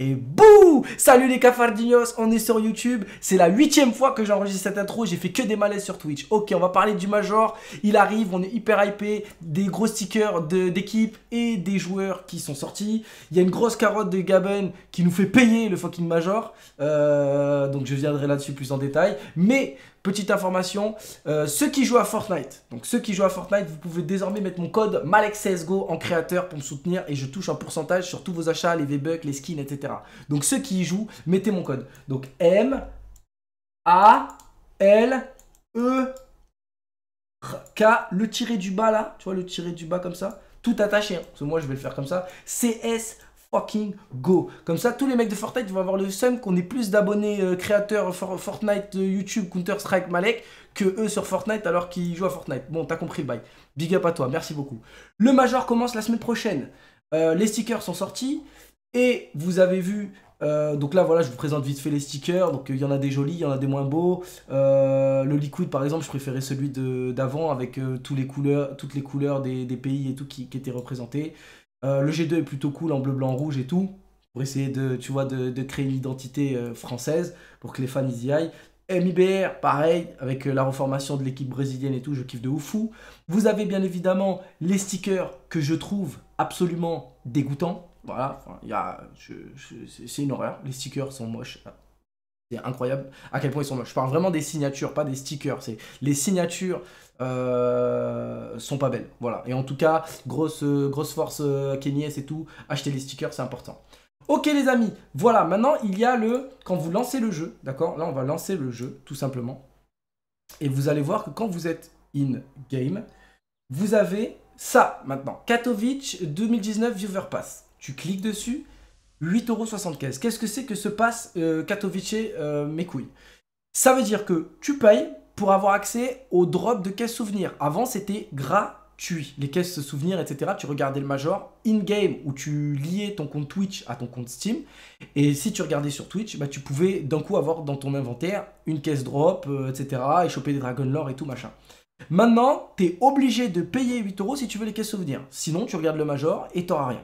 Et bouh Salut les cafardinos, on est sur YouTube. C'est la huitième fois que j'enregistre cette intro, j'ai fait que des malaises sur Twitch. Ok, on va parler du Major. Il arrive, on est hyper hypé. Des gros stickers d'équipe et des joueurs qui sont sortis. Il y a une grosse carotte de Gaben qui nous fait payer le fucking Major. Euh, donc je viendrai là-dessus plus en détail. Mais Petite information, euh, ceux qui jouent à Fortnite, donc ceux qui jouent à Fortnite, vous pouvez désormais mettre mon code MalexCSGO en créateur pour me soutenir et je touche un pourcentage sur tous vos achats, les V-Bucks, les skins, etc. Donc ceux qui y jouent, mettez mon code. Donc M A L E K, le tiré du bas là, tu vois le tiré du bas comme ça, tout attaché. Hein. parce que moi je vais le faire comme ça. CS fucking go. Comme ça, tous les mecs de Fortnite vont avoir le seum qu'on ait plus d'abonnés euh, créateurs Fortnite, euh, YouTube, Counter-Strike, Malek que eux sur Fortnite alors qu'ils jouent à Fortnite. Bon, t'as compris, bye. Big up à toi, merci beaucoup. Le Major commence la semaine prochaine. Euh, les stickers sont sortis. Et vous avez vu, euh, donc là voilà, je vous présente vite fait les stickers. Donc euh, il y en a des jolis, il y en a des moins beaux. Euh, le Liquid, par exemple, je préférais celui d'avant avec les couleurs, toutes les couleurs des, pays et tout qui, qui étaient représentés. le G2 est plutôt cool en bleu, blanc, rouge et tout. Pour essayer de, tu vois, de, créer une identité française pour que les fans y aillent. MIBR, pareil, avec la reformation de l'équipe brésilienne et tout, je kiffe de ouf. Vous avez bien évidemment les stickers que je trouve absolument dégoûtants. Voilà, il c'est une horreur. Les stickers sont moches. C'est incroyable à quel point ils sont moches. Je parle vraiment des signatures, pas des stickers. C'est les signatures euh, sont pas belles. Voilà. Et en tout cas, grosse, euh, grosse force euh, et tout. Acheter les stickers, c'est important. Ok les amis, voilà, maintenant il y a le... Quand vous lancez le jeu, d'accord Là on va lancer le jeu, tout simplement. Et vous allez voir que quand vous êtes in-game, vous avez ça maintenant. Katowice 2019 Viewer Pass. Tu cliques dessus, 8,75€. Qu'est-ce que c'est que ce passe euh, Katowice euh, mes couilles Ça veut dire que tu payes pour avoir accès aux drops de caisses souvenirs. Avant, c'était gratuit. Les caisses souvenirs, etc. Tu regardais le Major in-game où tu liais ton compte Twitch à ton compte Steam. Et si tu regardais sur Twitch, bah, tu pouvais d'un coup avoir dans ton inventaire une caisse drop, euh, etc. Et choper des Dragon Lore et tout machin. Maintenant, tu es obligé de payer 8€ si tu veux les caisses souvenirs. Sinon, tu regardes le Major et t'auras rien.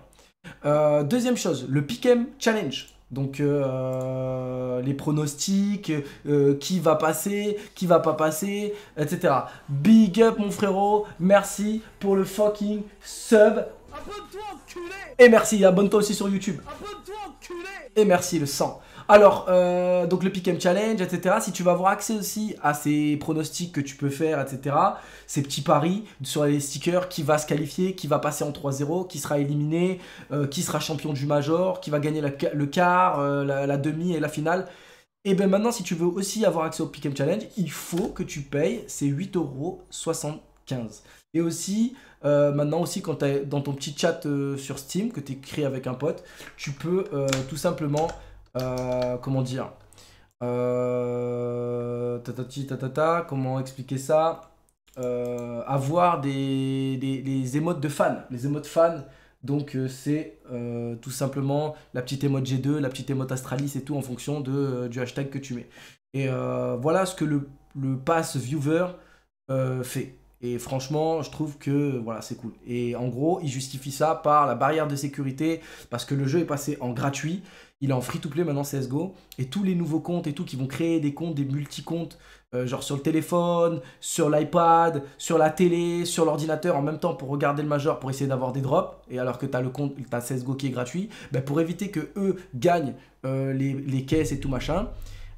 Euh, deuxième chose, le Pick'em Challenge. Donc euh, les pronostics, euh, qui va passer, qui va pas passer, etc. Big up mon frérot, merci pour le fucking sub. Et merci, abonne-toi aussi sur YouTube. Et merci le sang. Alors, euh, donc le Pick'em challenge, etc. Si tu vas avoir accès aussi à ces pronostics que tu peux faire, etc. Ces petits paris sur les stickers, qui va se qualifier, qui va passer en 3-0, qui sera éliminé, euh, qui sera champion du major, qui va gagner le quart, euh, la, demi et la finale. Et eh bien maintenant, si tu veux aussi avoir accès au Pick Challenge, il faut que tu payes ces 8,75€. Et aussi, maintenant aussi, quand tu dans ton petit chat sur Steam, que tu créé avec un pote, tu peux tout simplement euh, comment dire euh, comment expliquer ça euh, Avoir des, des, émotes de fans, les émotes fans. Donc c'est tout simplement la petite émote G2, la petite émote Astralis et tout en fonction de, du hashtag que tu mets. Et voilà ce que le, le pass viewer fait. Et franchement, je trouve que voilà, c'est cool. Et en gros, il justifie ça par la barrière de sécurité, parce que le jeu est passé en gratuit. Il est en free-to-play maintenant CSGO. Et tous les nouveaux comptes et tout qui vont créer des comptes, des multi-comptes, euh, genre sur le téléphone, sur l'iPad, sur la télé, sur l'ordinateur, en même temps pour regarder le major, pour essayer d'avoir des drops. Et alors que tu as le compte, as CSGO qui est gratuit, ben, pour éviter que eux gagnent euh, les, les caisses et tout machin.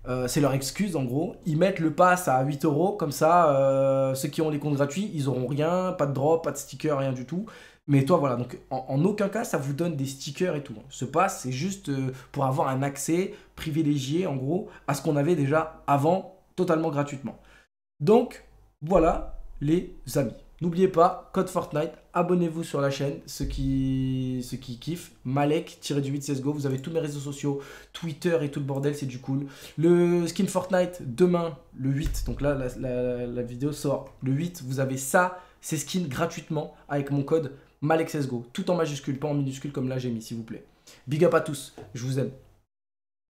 Euh, c'est leur excuse en gros. Ils mettent le pass à 8 euros, comme ça, euh, ceux qui ont les comptes gratuits, ils auront rien, pas de drop, pas de sticker, rien du tout. Mais toi, voilà, donc en, aucun cas, ça vous donne des stickers et tout. Ce pass, c'est juste euh, pour avoir un accès privilégié en gros à ce qu'on avait déjà avant, totalement gratuitement. Donc, voilà les amis. N'oubliez pas, code Fortnite, abonnez-vous sur la chaîne, ceux qui, ce qui kiffent. Malek, tiré du 8 CSGO, vous avez tous mes réseaux sociaux, Twitter et tout le bordel, c'est du cool. Le skin Fortnite, demain, le 8, donc là, la, vidéo sort. Le 8, vous avez ça, ces skins gratuitement avec mon code malek16go, tout en majuscule, pas en minuscule comme là j'ai mis, s'il vous plaît. Big up à tous, je vous aime.